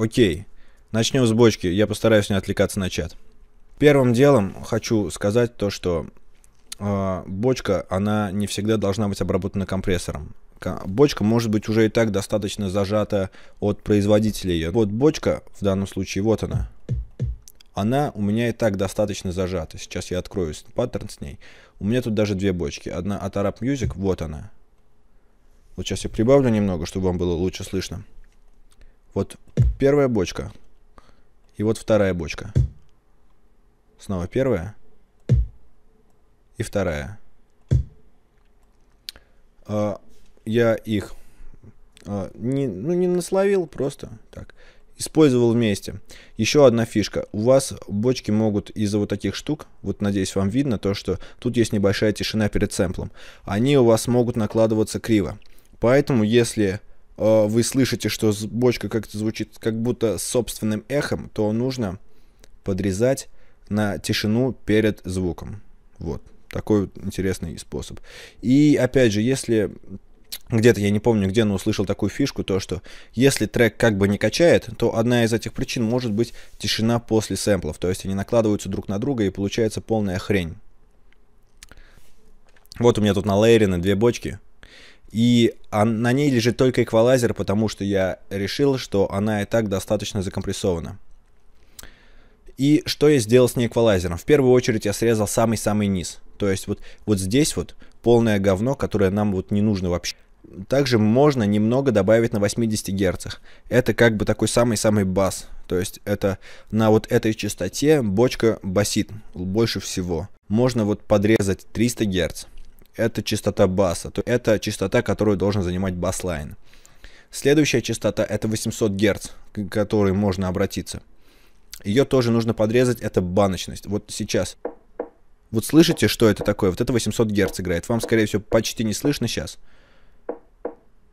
Окей. Начнем с бочки. Я постараюсь не отвлекаться на чат. Первым делом хочу сказать то, что э, бочка, она не всегда должна быть обработана компрессором. Бочка может быть уже и так достаточно зажата от производителя ее. Вот бочка, в данном случае, вот она. Она у меня и так достаточно зажата. Сейчас я открою паттерн с ней. У меня тут даже две бочки. Одна от Arab Music, вот она. Вот сейчас я прибавлю немного, чтобы вам было лучше слышно. Вот Первая бочка. И вот вторая бочка. Снова первая. И вторая. А, я их а, не, ну, не насловил, просто так. Использовал вместе. Еще одна фишка. У вас бочки могут из-за вот таких штук, вот надеюсь вам видно, то что тут есть небольшая тишина перед сэмплом. Они у вас могут накладываться криво. Поэтому если Э, вы слышите, что бочка как-то звучит как будто собственным эхом, то нужно подрезать на тишину перед звуком. Вот. Такой вот интересный способ. И опять же, если где-то, я не помню где, но услышал такую фишку, то что если трек как бы не качает, то одна из этих причин может быть тишина после сэмплов, то есть они накладываются друг на друга и получается полная хрень. Вот у меня тут на лейере на две бочки, и он, на ней лежит только эквалайзер, потому что я решил, что она и так достаточно закомпрессована. И что я сделал с ней эквалайзером? В первую очередь я срезал самый-самый низ. То есть вот, вот здесь вот полное говно, которое нам вот не нужно вообще. Также можно немного добавить на 80 Гц. Это как бы такой самый-самый бас. То есть это на вот этой частоте бочка басит больше всего. Можно вот подрезать 300 Гц это частота баса, то это частота, которую должен занимать бас-лайн. Следующая частота это 800 Гц, к которой можно обратиться. Ее тоже нужно подрезать, это баночность. Вот сейчас. Вот слышите, что это такое? Вот это 800 Гц играет. Вам, скорее всего, почти не слышно сейчас.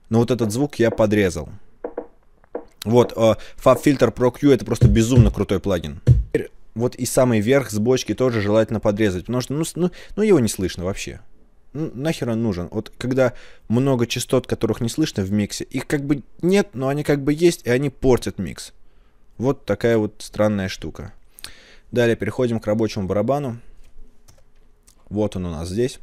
Но вот этот звук я подрезал. Вот, Fab а, Filter Pro Q это просто безумно крутой плагин. вот и самый верх с бочки тоже желательно подрезать, потому что ну, ну, ну его не слышно вообще ну, нахер он нужен? Вот когда много частот, которых не слышно в миксе, их как бы нет, но они как бы есть, и они портят микс. Вот такая вот странная штука. Далее переходим к рабочему барабану. Вот он у нас здесь.